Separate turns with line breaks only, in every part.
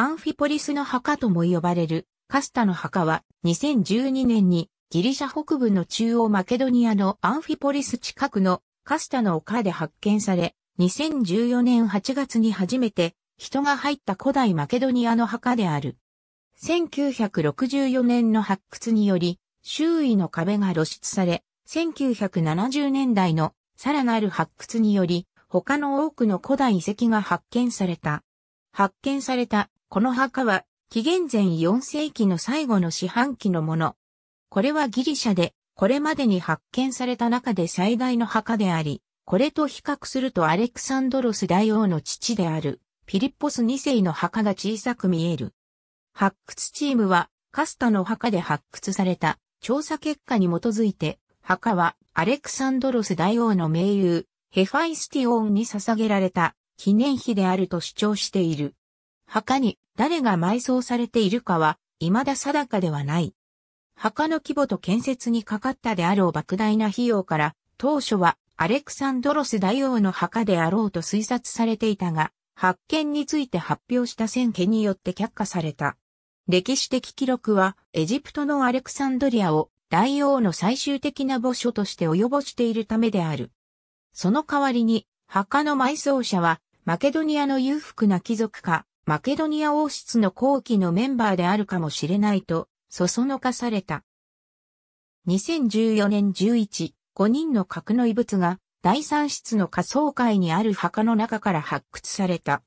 アンフィポリスの墓とも呼ばれるカスタの墓は2012年にギリシャ北部の中央マケドニアのアンフィポリス近くのカスタの丘で発見され、2014年8月に初めて人が入った古代マケドニアの墓である。1964年の発掘により、周囲の壁が露出され、1970年代のさらなる発掘により、他の多くの古代遺跡が発見された。発見されたこの墓は、紀元前4世紀の最後の四半期のもの。これはギリシャで、これまでに発見された中で最大の墓であり、これと比較するとアレクサンドロス大王の父である、ピリッポス2世の墓が小さく見える。発掘チームは、カスタの墓で発掘された調査結果に基づいて、墓はアレクサンドロス大王の盟友、ヘファイスティオンに捧げられた記念碑であると主張している。墓に誰が埋葬されているかは未だ定かではない。墓の規模と建設にかかったであろう莫大な費用から当初はアレクサンドロス大王の墓であろうと推察されていたが、発見について発表した先家によって却下された。歴史的記録は、エジプトのアレクサンドリアを大王の最終的な墓所として及ぼしているためである。その代わりに、墓の埋葬者は、マケドニアの裕福な貴族か、マケドニア王室の後期のメンバーであるかもしれないと、そそのかされた。2014年11、5人の格の遺物が、第三室の仮想会にある墓の中から発掘された。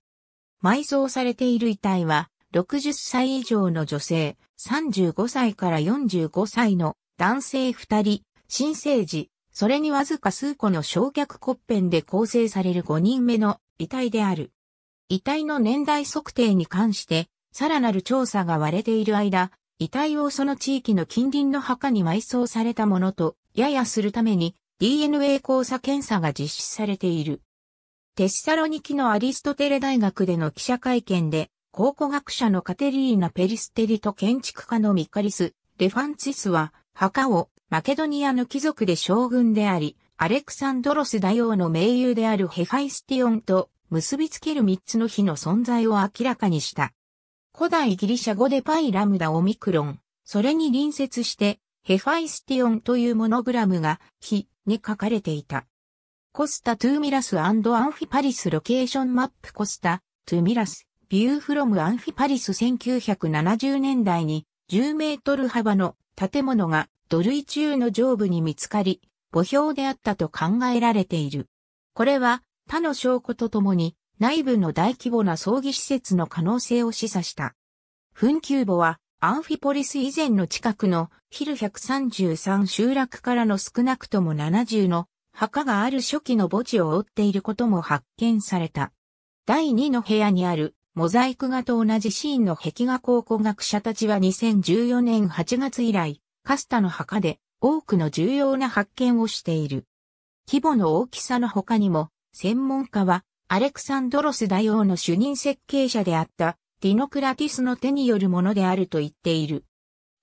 埋葬されている遺体は、60歳以上の女性、35歳から45歳の男性2人、新生児、それにわずか数個の焼却骨片で構成される5人目の遺体である。遺体の年代測定に関して、さらなる調査が割れている間、遺体をその地域の近隣の墓に埋葬されたものと、ややするために DNA 交差検査が実施されている。テッサロニキのアリストテレ大学での記者会見で、考古学者のカテリーナ・ペリステリと建築家のミカリス・レファンチスは、墓をマケドニアの貴族で将軍であり、アレクサンドロス大王の盟友であるヘファイスティオンと結びつける3つの火の存在を明らかにした。古代ギリシャ語でパイラムダオミクロン、それに隣接して、ヘファイスティオンというモノグラムが、火に書かれていた。コスタ・トゥーミラスアンフィパリスロケーションマップコスタ・トゥーミラス、ビューフロムアンフィパリス1970年代に10メートル幅の建物が土塁中の上部に見つかり、墓標であったと考えられている。これは他の証拠とともに内部の大規模な葬儀施設の可能性を示唆した。墳丘墓はアンフィポリス以前の近くのヒル133集落からの少なくとも70の墓がある初期の墓地を覆っていることも発見された。第2の部屋にあるモザイク画と同じシーンの壁画考古学者たちは2014年8月以来、カスタの墓で多くの重要な発見をしている。規模の大きさの他にも専門家は、アレクサンドロス大王の主任設計者であったディノクラティスの手によるものであると言っている。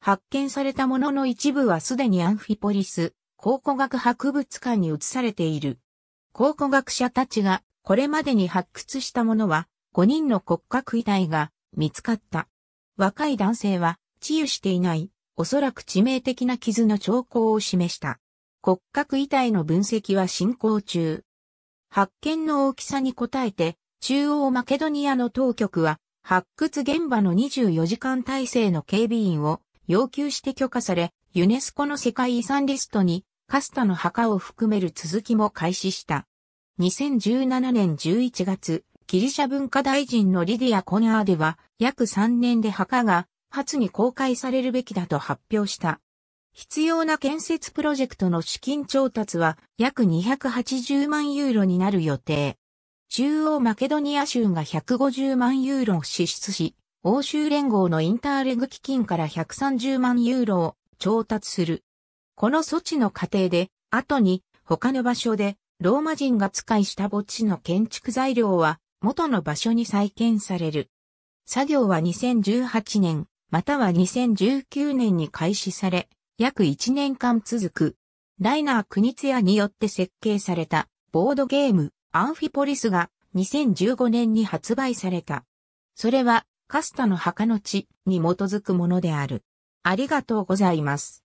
発見されたものの一部はすでにアンフィポリス考古学博物館に移されている。考古学者たちがこれまでに発掘したものは5人の骨格遺体が見つかった。若い男性は治癒していない、おそらく致命的な傷の兆候を示した。骨格遺体の分析は進行中。発見の大きさに応えて、中央マケドニアの当局は、発掘現場の24時間体制の警備員を要求して許可され、ユネスコの世界遺産リストに、カスタの墓を含める続きも開始した。2017年11月、ギリシャ文化大臣のリディア・コナーでは、約3年で墓が、初に公開されるべきだと発表した。必要な建設プロジェクトの資金調達は約280万ユーロになる予定。中央マケドニア州が150万ユーロを支出し、欧州連合のインターレグ基金から130万ユーロを調達する。この措置の過程で、後に他の場所でローマ人が使いした墓地の建築材料は元の場所に再建される。作業は2018年、または2019年に開始され、約1年間続く、ライナー国津屋によって設計されたボードゲームアンフィポリスが2015年に発売された。それはカスタの墓の地に基づくものである。ありがとうございます。